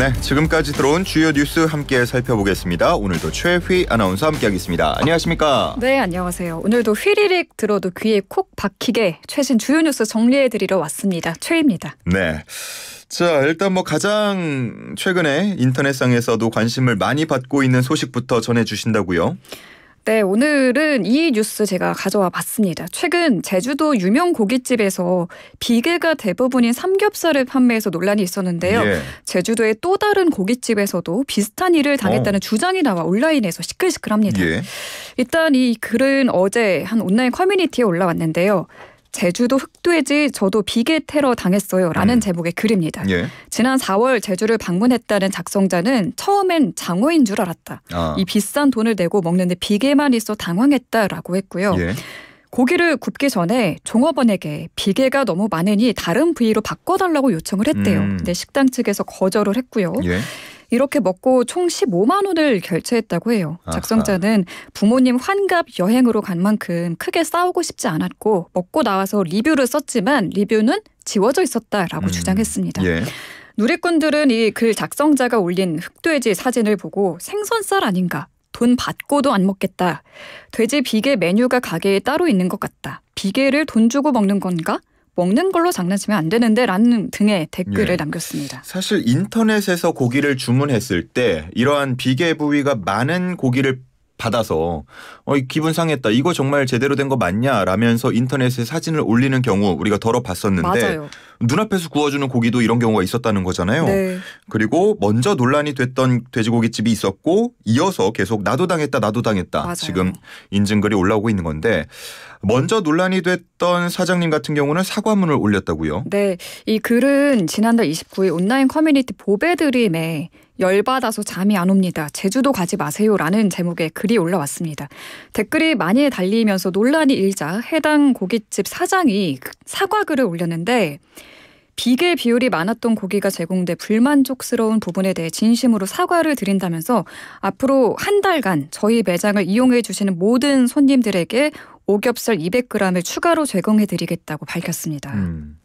네, 지금까지 들어온 주요 뉴스 함께 살펴보겠습니다. 오늘도 최휘 아나운서 함께하겠습니다. 안녕하십니까? 네, 안녕하세요. 오늘도 휘리릭 들어도 귀에 콕 박히게 최신 주요 뉴스 정리해드리러 왔습니다. 최입니다. 네. 자, 일단 뭐 가장 최근에 인터넷상에서도 관심을 많이 받고 있는 소식부터 전해주신다고요? 네, 오늘은 이 뉴스 제가 가져와 봤습니다. 최근 제주도 유명 고깃집에서 비계가 대부분인 삼겹살을 판매해서 논란이 있었는데요. 예. 제주도의 또 다른 고깃집에서도 비슷한 일을 당했다는 어. 주장이 나와 온라인에서 시끌시끌합니다. 예. 일단 이 글은 어제 한 온라인 커뮤니티에 올라왔는데요. 제주도 흑돼지 저도 비계 테러 당했어요. 라는 음. 제목의 글입니다. 예. 지난 4월 제주를 방문했다는 작성자는 처음엔 장어인 줄 알았다. 아. 이 비싼 돈을 내고 먹는데 비계만 있어 당황했다라고 했고요. 예. 고기를 굽기 전에 종업원에게 비계가 너무 많으니 다른 부위로 바꿔달라고 요청을 했대요. 음. 근데 식당 측에서 거절을 했고요. 예. 이렇게 먹고 총 15만 원을 결제했다고 해요. 작성자는 부모님 환갑 여행으로 간 만큼 크게 싸우고 싶지 않았고 먹고 나와서 리뷰를 썼지만 리뷰는 지워져 있었다라고 음. 주장했습니다. 예. 누리꾼들은 이 글 작성자가 올린 흑돼지 사진을 보고 생선살 아닌가 돈 받고도 안 먹겠다. 돼지 비계 메뉴가 가게에 따로 있는 것 같다. 비계를 돈 주고 먹는 건가? 먹는 걸로 장난치면 안 되는데 라는 등의 댓글을 예. 남겼습니다. 사실 인터넷에서 고기를 주문했을 때 이러한 비계 부위가 많은 고기를 받아서 어, 기분 상했다. 이거 정말 제대로 된 거 맞냐? 라면서 인터넷에 사진을 올리는 경우 우리가 덜어 봤었는데 맞아요. 눈앞에서 구워주는 고기도 이런 경우가 있었다는 거잖아요. 네. 그리고 먼저 논란이 됐던 돼지고기집이 있었고 이어서 계속 나도 당했다 나도 당했다 맞아요. 지금 인증글이 올라오고 있는 건데 먼저 논란이 됐던 사장님 같은 경우는 사과문을 올렸다고요. 네. 이 글은 지난달 29일 온라인 커뮤니티 보배드림에 열받아서 잠이 안 옵니다. 제주도 가지 마세요라는 제목의 글이 올라왔습니다. 댓글이 많이 달리면서 논란이 일자 해당 고깃집 사장이 그 사과글을 올렸는데 비계 비율이 많았던 고기가 제공돼 불만족스러운 부분에 대해 진심으로 사과를 드린다면서 앞으로 한 달간 저희 매장을 이용해 주시는 모든 손님들에게 오겹살 200g을 추가로 제공해 드리겠다고 밝혔습니다. 음.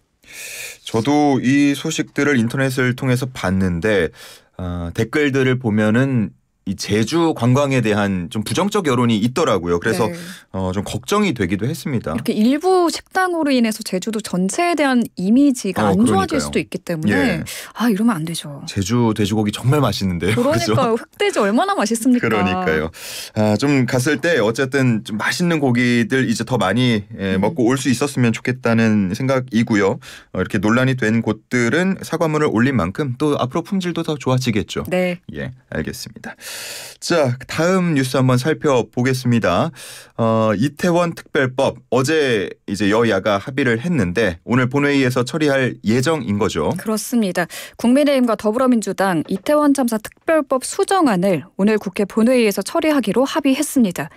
저도 이 소식들을 인터넷을 통해서 봤는데 어, 댓글들을 보면은 이 제주 관광에 대한 좀 부정적 여론이 있더라고요. 그래서 네. 어, 좀 걱정이 되기도 했습니다. 이렇게 일부 식당으로 인해서 제주도 전체에 대한 이미지가 어, 안 그러니까요. 좋아질 수도 있기 때문에 예. 아 이러면 안 되죠. 제주 돼지고기 정말 맛있는데요. 그러니까요. 흑돼지 얼마나 맛있습니까? 그러니까요. 아, 좀 갔을 때 어쨌든 좀 맛있는 고기들 이제 더 많이 예, 네. 먹고 올 수 있었으면 좋겠다는 생각이고요. 어, 이렇게 논란이 된 곳들은 사과물을 올린 만큼 또 앞으로 품질도 더 좋아지겠죠. 네. 예, 알겠습니다. 자, 다음 뉴스 한번 살펴보겠습니다. 어, 이태원 특별법 어제 이제 여야가 합의를 했는데 오늘 본회의에서 처리할 예정인 거죠. 그렇습니다. 국민의힘과 더불어민주당 이태원 참사 특별법 수정안을 오늘 국회 본회의에서 처리하기로 합의했습니다.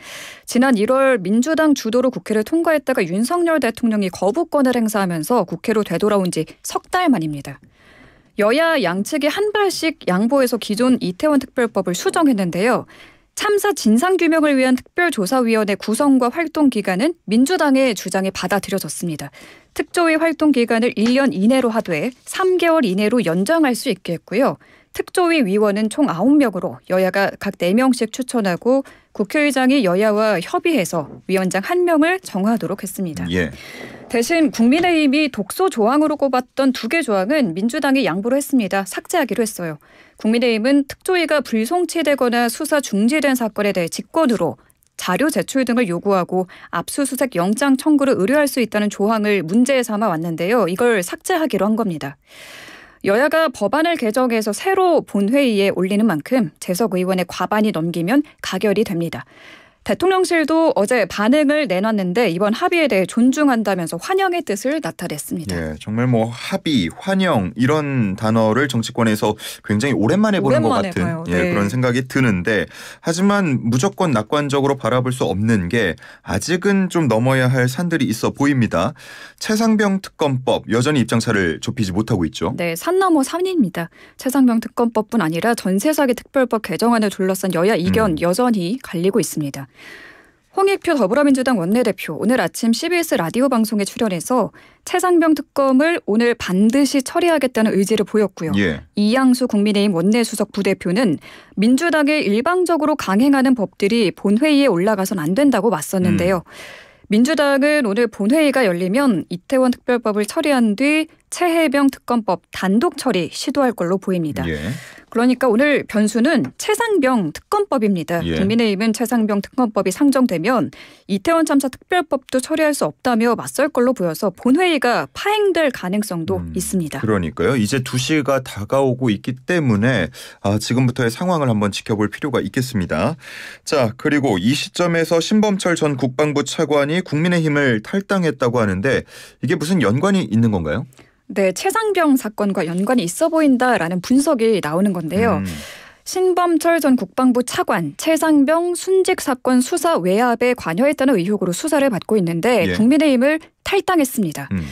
지난 1월 민주당 주도로 국회를 통과했다가 윤석열 대통령이 거부권을 행사하면서 국회로 되돌아온 지 석 달 만입니다. 여야 양측이 한 발씩 양보해서 기존 이태원 특별법을 수정했는데요. 참사 진상규명을 위한 특별조사위원회 구성과 활동 기간은 민주당의 주장에 받아들여졌습니다. 특조위 활동 기간을 1년 이내로 하되 3개월 이내로 연장할 수 있게 했고요. 특조위 위원은 총 9명으로 여야가 각 4명씩 추천하고 국회의장이 여야와 협의해서 위원장 1명을 정하도록 했습니다. 예. 대신 국민의힘이 독소 조항으로 꼽았던 두 개 조항은 민주당이 양보를 했습니다. 삭제하기로 했어요. 국민의힘은 특조위가 불송치되거나 수사 중지된 사건에 대해 직권으로 자료 제출 등을 요구하고 압수수색 영장 청구를 의뢰할 수 있다는 조항을 문제 삼아 왔는데요. 이걸 삭제하기로 한 겁니다. 여야가 법안을 개정해서 새로 본회의에 올리는 만큼 재석 의원의 과반이 넘기면 가결이 됩니다. 대통령실도 어제 반응을 내놨는데 이번 합의에 대해 존중한다면서 환영의 뜻을 나타냈습니다. 네, 정말 뭐 합의, 환영 이런 단어를 정치권에서 굉장히 오랜만에 보는 오랜만에 것 같은 예, 네. 그런 생각이 드는데 하지만 무조건 낙관적으로 바라볼 수 없는 게 아직은 좀 넘어야 할 산들이 있어 보입니다. 최상병 특검법 여전히 입장차를 좁히지 못하고 있죠. 네, 산 넘어 산입니다. 최상병 특검법뿐 아니라 전세 사기 특별법 개정안을 둘러싼 여야 이견 음. 여전히 갈리고 있습니다. 홍익표 더불어민주당 원내대표 오늘 아침 CBS 라디오 방송에 출연해서 최상병 특검을 오늘 반드시 처리하겠다는 의지를 보였고요. 예. 이양수 국민의힘 원내수석 부대표는 민주당에 일방적으로 강행하는 법들이 본회의에 올라가선 안 된다고 맞섰는데요. 음. 민주당은 오늘 본회의가 열리면 이태원 특별법을 처리한 뒤 최해병 특검법 단독 처리 시도할 걸로 보입니다. 예. 그러니까 오늘 변수는 최상병 특검법입니다. 예. 국민의힘은 최상병 특검법이 상정되면 이태원 참사 특별법도 처리할 수 없다며 맞설 걸로 보여서 본회의가 파행될 가능성도 음, 있습니다. 그러니까요. 이제 2시가 다가오고 있기 때문에 아, 지금부터의 상황을 한번 지켜볼 필요가 있겠습니다. 자, 그리고 이 시점에서 신범철 전 국방부 차관이 국민의힘을 탈당했다고 하는데 이게 무슨 연관이 있는 건가요? 네, 최상병 사건과 연관이 있어 보인다라는 분석이 나오는 건데요. 음. 신범철 전 국방부 차관 최상병 순직 사건 수사 외압에 관여했다는 의혹으로 수사를 받고 있는데 예. 국민의힘을 탈당했습니다. 음.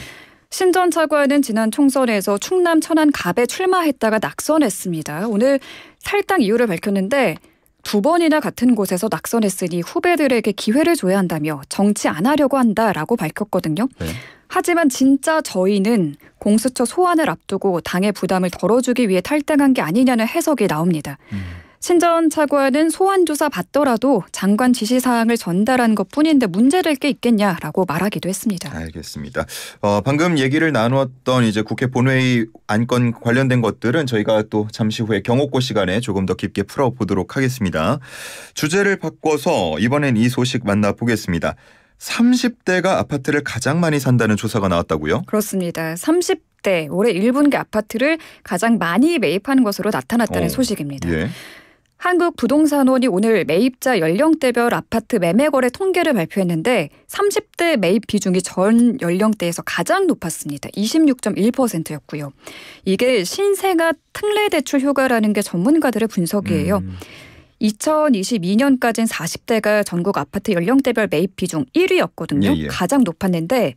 신전 차관은 지난 총선에서 충남 천안 갑에 출마했다가 낙선했습니다. 오늘 탈당 이유를 밝혔는데 두 번이나 같은 곳에서 낙선했으니 후배들에게 기회를 줘야 한다며 정치 안 하려고 한다라고 밝혔거든요. 네. 하지만 진짜 저희는 공수처 소환을 앞두고 당의 부담을 덜어주기 위해 탈당한 게 아니냐는 해석이 나옵니다. 음. 신전 차관은 소환 조사 받더라도 장관 지시 사항을 전달한 것뿐인데 문제될 게 있겠냐라고 말하기도 했습니다. 알겠습니다. 어, 방금 얘기를 나누었던 이제 국회 본회의 안건 관련된 것들은 저희가 또 잠시 후에 경호고 시간에 조금 더 깊게 풀어보도록 하겠습니다. 주제를 바꿔서 이번엔 이 소식 만나보겠습니다. 30대가 아파트를 가장 많이 산다는 조사가 나왔다고요? 그렇습니다. 30대 올해 1분기 아파트를 가장 많이 매입하는 것으로 나타났다는 어, 소식입니다. 예. 한국부동산원이 오늘 매입자 연령대별 아파트 매매거래 통계를 발표했는데 30대 매입 비중이 전 연령대에서 가장 높았습니다. 26.1%였고요. 이게 신세가 특례 대출 효과라는 게 전문가들의 분석이에요. 음. 2022년까지는 40대가 전국 아파트 연령대별 매입 비중 1위였거든요. 예, 예. 가장 높았는데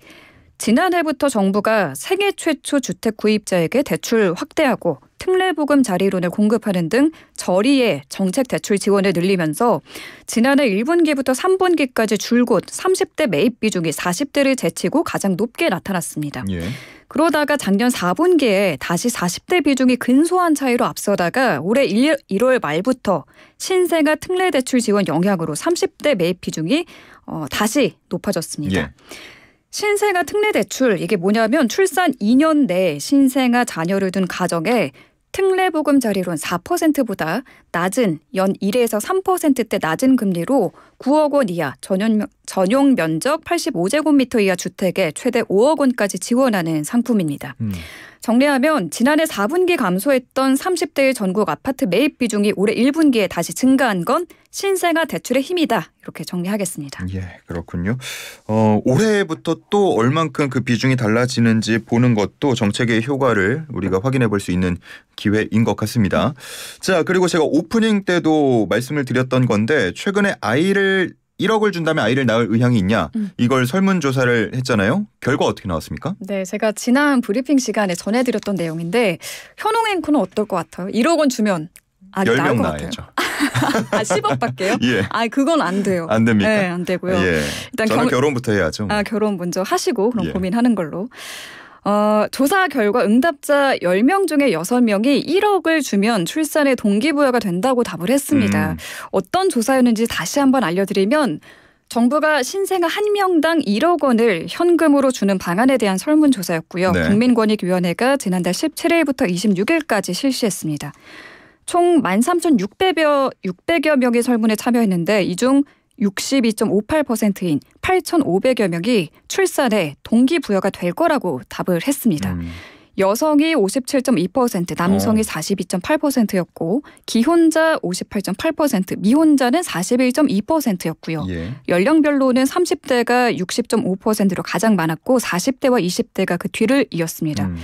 지난해부터 정부가 생애 최초 주택 구입자에게 대출 확대하고 특례보금 자리론을 공급하는 등 저리에 정책 대출 지원을 늘리면서 지난해 1분기부터 3분기까지 줄곧 30대 매입 비중이 40대를 제치고 가장 높게 나타났습니다. 예. 그러다가 작년 4분기에 다시 40대 비중이 근소한 차이로 앞서다가 올해 1, 1월 말부터 신세가 특례 대출 지원 영향으로 30대 매입 비중이 어, 다시 높아졌습니다. 예. 신생아 특례 대출 이게 뭐냐면 출산 2년 내 신생아 자녀를 둔 가정에 특례보금자리론 4%보다 낮은 연 1에서 3%대 낮은 금리로 9억 원 이하 전용, 전용 면적 85제곱미터 이하 주택에 최대 5억 원까지 지원하는 상품입니다. 음. 정리하면 지난해 4분기 감소했던 30대의 전국 아파트 매입 비중이 올해 1분기에 다시 증가한 건 신생아 대출의 힘이다. 이렇게 정리하겠습니다. 예, 그렇군요. 어, 올해부터 또 얼만큼 그 비중이 달라지는지 보는 것도 정책의 효과를 우리가 확인해 볼 수 있는 기회인 것 같습니다. 자, 그리고 제가 오프닝 때도 말씀을 드렸던 건데 최근에 아이를 1억을 준다면 아이를 낳을 의향이 있냐 음. 이걸 설문조사를 했잖아요. 결과 어떻게 나왔습니까? 네, 제가 지난 브리핑 시간에 전해드렸던 내용인데 현홍 앵커는 어떨 것 같아요? 1억 은 주면 아기 낳을 것 같아요. 아, 10억밖에요? 예. 아, 그건 안 돼요. 안 됩니까? 네, 안 되고요. 예. 일단 저는 결... 결혼부터 해야죠. 뭐. 아, 결혼 먼저 하시고 그럼 예. 고민하는 걸로. 어, 조사 결과 응답자 10명 중에 6명이 1억을 주면 출산의 동기부여가 된다고 답을 했습니다. 음. 어떤 조사였는지 다시 한번 알려드리면 정부가 신생아 1 명당 1억 원을 현금으로 주는 방안에 대한 설문조사였고요. 네. 국민권익위원회가 지난달 17일부터 26일까지 실시했습니다. 총 13,600여 600여 명이 설문에 참여했는데 이중 62.58%인 8,500여 명이 출산에 동기부여가 될 거라고 답을 했습니다. 음. 여성이 57.2%, 남성이 어. 42.8%였고 기혼자 58.8%, 미혼자는 41.2%였고요. 예. 연령별로는 30대가 60.5%로 가장 많았고 40대와 20대가 그 뒤를 이었습니다. 음.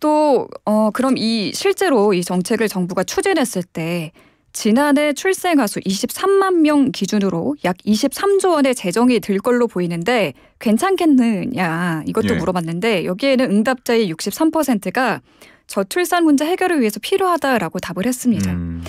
또 어, 그럼 이 실제로 이 정책을 정부가 추진했을 때 지난해 출생 가수 23만 명 기준으로 약 23조 원의 재정이 들 걸로 보이는데 괜찮겠느냐 이것도 예. 물어봤는데 여기에는 응답자의 63%가 저출산 문제 해결을 위해서 필요하다라고 답을 했습니다. 음.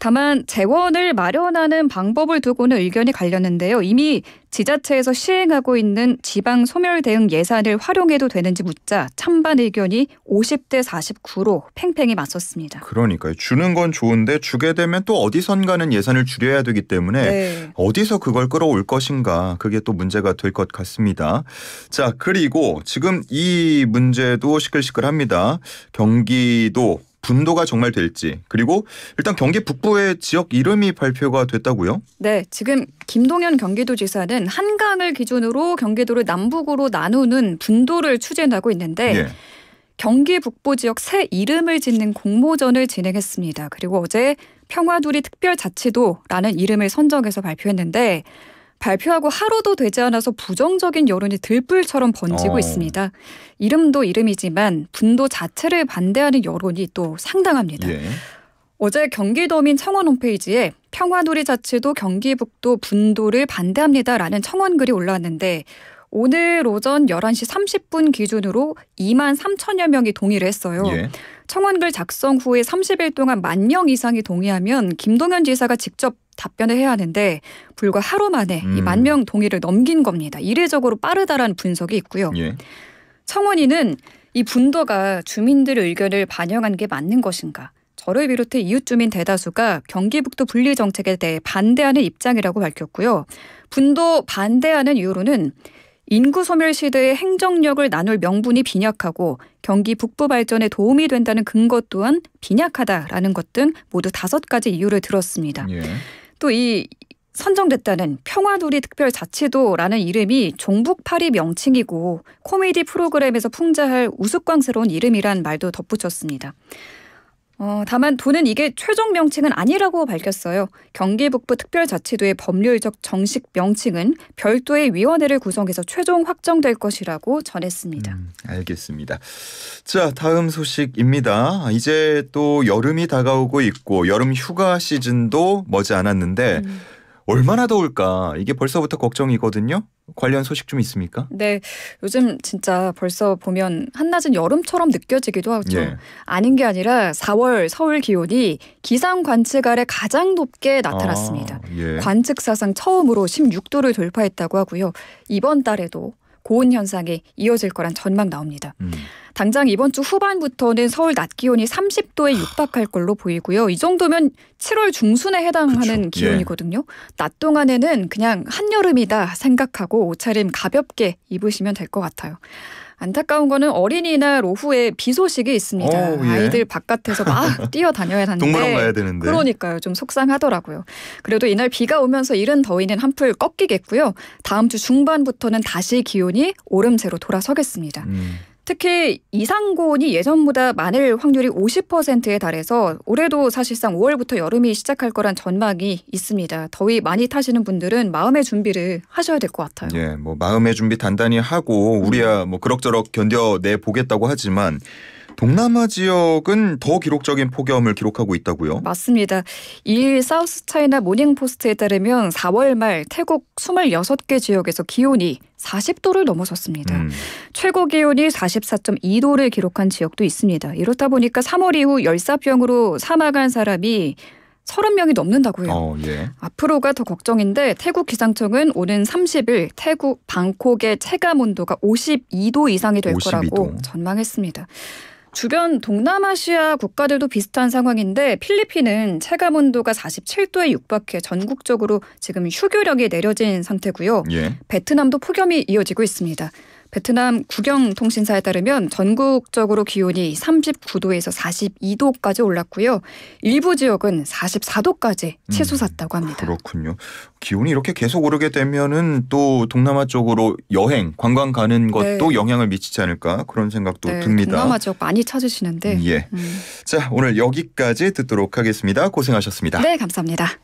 다만 재원을 마련하는 방법을 두고는 의견이 갈렸는데요. 이미 지자체에서 시행하고 있는 지방 소멸 대응 예산을 활용해도 되는지 묻자 찬반 의견이 50대 49로 팽팽히 맞섰습니다. 그러니까요. 주는 건 좋은데 주게 되면 또 어디선가는 예산을 줄여야 되기 때문에 네. 어디서 그걸 끌어올 것인가 그게 또 문제가 될 것 같습니다. 자, 그리고 지금 이 문제도 시끌시끌합니다. 경기도 분도가 정말 될지 그리고 일단 경기 북부의 지역 이름이 발표가 됐다고요? 네, 지금 김동연 경기도지사는 한강을 기준으로 경기도를 남북으로 나누는 분도를 추진하고 있는데 예. 경기 북부 지역 새 이름을 짓는 공모전을 진행했습니다. 그리고 어제 평화도리 특별자치도라는 이름을 선정해서 발표했는데 발표하고 하루도 되지 않아서 부정적인 여론이 들불처럼 번지고 어. 있습니다. 이름도 이름이지만 분도 자체를 반대하는 여론이 또 상당합니다. 예. 어제 경기도민 청원 홈페이지에 평화누리자치도 경기북도 분도를 반대합니다라는 청원 글이 올라왔는데 오늘 오전 11시 30분 기준으로 2만 3천여 명이 동의를 했어요. 예. 청원글 작성 후에 30일 동안 만 명 이상이 동의하면 김동현 지사가 직접 답변을 해야 하는데 불과 하루 만에 음. 이만 명 동의를 넘긴 겁니다. 이례적으로 빠르다라는 분석이 있고요. 예. 청원인은 이 분도가 주민들의 의견을 반영한 게 맞는 것인가? 저를 비롯해 이웃 주민 대다수가 경기북도 분리 정책에 대해 반대하는 입장이라고 밝혔고요. 분도 반대하는 이유로는 인구 소멸 시대의 행정력을 나눌 명분이 빈약하고 경기 북부 발전에 도움이 된다는 근거 또한 빈약하다라는 것 등 모두 다섯 가지 이유를 들었습니다. 예. 또이 선정됐다는 평화놀이 특별자치도라는 이름이 종북파리 명칭이고 코미디 프로그램에서 풍자할 우스꽝스러운 이름이란 말도 덧붙였습니다. 어, 다만 도는 이게 최종 명칭은 아니라고 밝혔어요. 경기북부 특별자치도의 법률적 정식 명칭은 별도의 위원회를 구성해서 최종 확정될 것이라고 전했습니다. 음, 알겠습니다. 자, 다음 소식입니다. 이제 또 여름이 다가오고 있고 여름 휴가 시즌도 머지 않았는데 음. 얼마나 더울까 이게 벌써부터 걱정이거든요. 관련 소식 좀 있습니까? 네, 요즘 진짜 벌써 보면 한낮은 여름처럼 느껴지기도 하죠. 예. 아닌 게 아니라 4월 서울 기온이 기상 관측 아래 가장 높게 나타났습니다. 아, 예. 관측 사상 처음으로 16도를 돌파했다고 하고요. 이번 달에도 고온 현상이 이어질 거란 전망 나옵니다. 음. 당장 이번 주 후반부터는 서울 낮 기온이 30도에 육박할 걸로 보이고요. 이 정도면 7월 중순에 해당하는 그쵸. 기온이거든요. 예. 낮 동안에는 그냥 한여름이다 생각하고 옷차림 가볍게 입으시면 될 것 같아요. 안타까운 거는 어린이날 오후에 비 소식이 있습니다. 오, 어, 예. 아이들 바깥에서 막 뛰어다녀야 하는데 동물원 가야 되는데 그러니까요. 좀 속상하더라고요. 그래도 이날 비가 오면서 이른 더위는 한풀 꺾이겠고요. 다음 주 중반부터는 다시 기온이 오름세로 돌아서겠습니다. 음. 특히 이상고온이 예전보다 많을 확률이 50%에 달해서 올해도 사실상 5월부터 여름이 시작할 거란 전망이 있습니다. 더위 많이 타시는 분들은 마음의 준비를 하셔야 될 것 같아요. 예, 뭐 마음의 준비 단단히 하고 우리야 뭐 그럭저럭 견뎌내 보겠다고 하지만 동남아 지역은 더 기록적인 폭염을 기록하고 있다고요? 맞습니다. 2 사우스 차이나 모닝포스트에 따르면 4월 말 태국 26개 지역에서 기온이 40도를 넘어섰습니다. 음. 최고 기온이 44.2도를 기록한 지역도 있습니다. 이렇다 보니까 3월 이후 열사병으로 사망한 사람이 30명이 넘는다고요. 어, 예. 앞으로가 더 걱정인데 태국 기상청은 오는 30일 태국 방콕의 체감 온도가 52도 이상이 될 52도. 거라고 전망했습니다. 주변 동남아시아 국가들도 비슷한 상황인데 필리핀은 체감 온도가 47도에 육박해 전국적으로 지금 휴교령이 내려진 상태고요. 예. 베트남도 폭염이 이어지고 있습니다. 베트남 국영통신사에 따르면 전국적으로 기온이 39도에서 42도까지 올랐고요. 일부 지역은 44도까지 치솟았다고 음, 합니다. 그렇군요. 기온이 이렇게 계속 오르게 되면은 또 동남아 쪽으로 여행, 관광 가는 것도 네. 영향을 미치지 않을까 그런 생각도 네, 듭니다. 동남아 지역 많이 찾으시는데. 예. 음. 자, 오늘 여기까지 듣도록 하겠습니다. 고생하셨습니다. 네, 감사합니다.